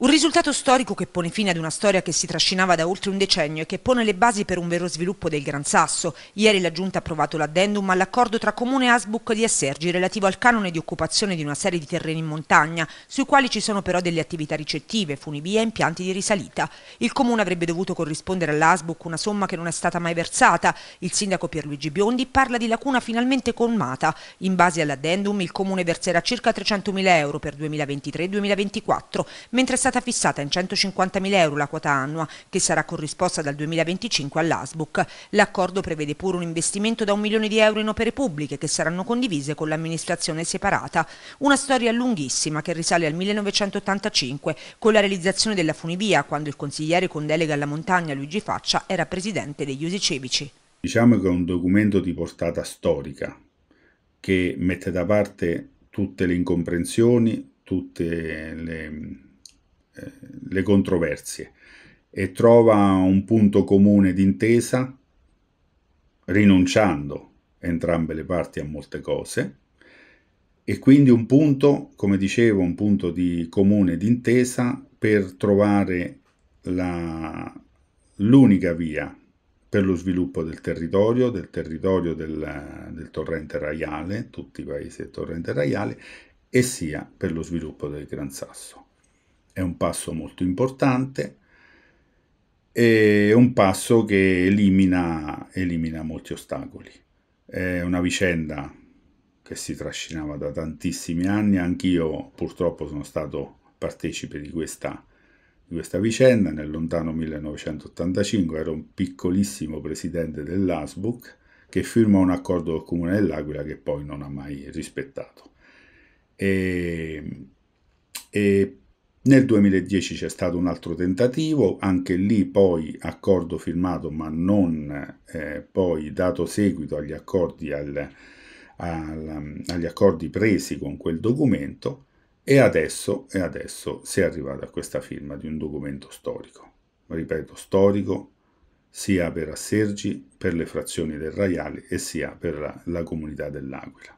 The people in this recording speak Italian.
Un risultato storico che pone fine ad una storia che si trascinava da oltre un decennio e che pone le basi per un vero sviluppo del Gran Sasso. Ieri la Giunta ha approvato l'addendum all'accordo tra Comune e Asbuc di Assergi relativo al canone di occupazione di una serie di terreni in montagna, sui quali ci sono però delle attività ricettive, funivie e impianti di risalita. Il Comune avrebbe dovuto corrispondere all'Asbuc una somma che non è stata mai versata. Il sindaco Pierluigi Biondi parla di lacuna finalmente colmata. In base all'addendum il Comune verserà circa 300.000 euro per 2023-2024, mentre sarà stata fissata in 150.000 euro la quota annua, che sarà corrisposta dal 2025 all'ASBUC. L'accordo prevede pure un investimento da un milione di euro in opere pubbliche che saranno condivise con l'amministrazione separata. Una storia lunghissima che risale al 1985, con la realizzazione della funivia, quando il consigliere con delega alla montagna Luigi Faccia era presidente degli usi civici. Diciamo che è un documento di portata storica, che mette da parte tutte le incomprensioni, tutte le le controversie e trova un punto comune d'intesa rinunciando entrambe le parti a molte cose e quindi un punto, come dicevo, un punto di comune d'intesa per trovare l'unica via per lo sviluppo del territorio, del territorio del, del torrente raiale, tutti i paesi del torrente raiale, e sia per lo sviluppo del Gran Sasso è un passo molto importante, è un passo che elimina, elimina molti ostacoli. È una vicenda che si trascinava da tantissimi anni, anch'io purtroppo sono stato partecipe di questa, di questa, vicenda nel lontano 1985, ero un piccolissimo presidente dell'ASBUC che firma un accordo col Comune dell'Aquila che poi non ha mai rispettato. E, e nel 2010 c'è stato un altro tentativo, anche lì poi accordo firmato ma non eh, poi dato seguito agli accordi, al, al, agli accordi, presi con quel documento e adesso, e adesso si è arrivato a questa firma di un documento storico, ripeto storico sia per Assergi, per le frazioni del Raiale e sia per la, la comunità dell'Aquila.